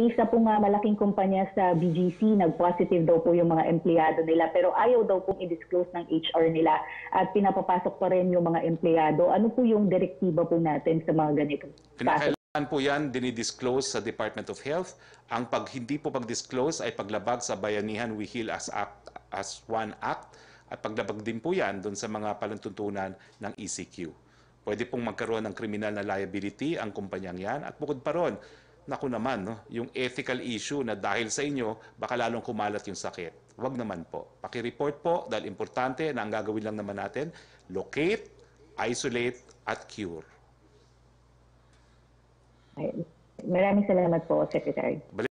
Isa po nga malaking kumpanya sa BGC, nag-positive daw po yung mga empleyado nila pero ayaw daw pong i-disclose ng HR nila at pinapapasok pa rin yung mga empleyado. Ano po yung direktiba po natin sa mga ganito? Kailangan po yan dinidisclose sa Department of Health. Ang pag hindi po pag-disclose ay paglabag sa Bayanihan We Heal as, Act, as One Act at paglabag din po yan doon sa mga palantuntunan ng ECQ. Pwede pong magkaroon ng kriminal na liability ang kumpanyang yan at bukod pa ron, naku naman, no? yung ethical issue na dahil sa inyo, baka lalong kumalat yung sakit. Huwag naman po. Pakireport po dahil importante na ang gagawin lang naman natin, locate, isolate, at cure. Maraming salamat po, Secretary.